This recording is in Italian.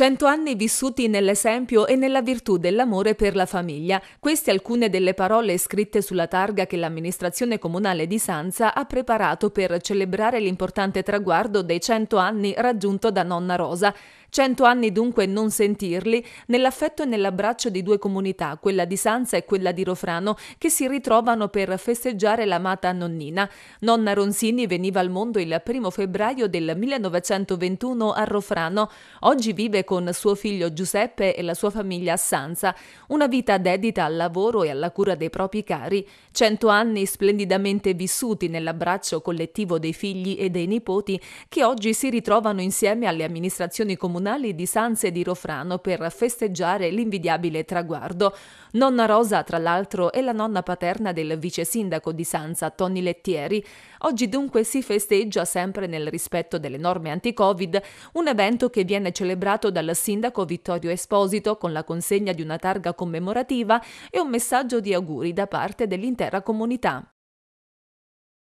Cento anni vissuti nell'esempio e nella virtù dell'amore per la famiglia. Queste alcune delle parole scritte sulla targa che l'amministrazione comunale di Sanza ha preparato per celebrare l'importante traguardo dei cento anni raggiunto da nonna Rosa. Cento anni dunque non sentirli nell'affetto e nell'abbraccio di due comunità, quella di Sanza e quella di Rofrano, che si ritrovano per festeggiare l'amata nonnina. Nonna Ronsini veniva al mondo il primo febbraio del 1921 a Rofrano. Oggi vive con suo figlio Giuseppe e la sua famiglia a Sanza, una vita dedita al lavoro e alla cura dei propri cari. Cento anni splendidamente vissuti nell'abbraccio collettivo dei figli e dei nipoti che oggi si ritrovano insieme alle amministrazioni comunitarie comunali di Sanze di Rofrano per festeggiare l'invidiabile traguardo. Nonna Rosa, tra l'altro, è la nonna paterna del vice sindaco di Sanza, Tony Lettieri. Oggi dunque si festeggia, sempre nel rispetto delle norme anti-Covid, un evento che viene celebrato dal sindaco Vittorio Esposito con la consegna di una targa commemorativa e un messaggio di auguri da parte dell'intera comunità.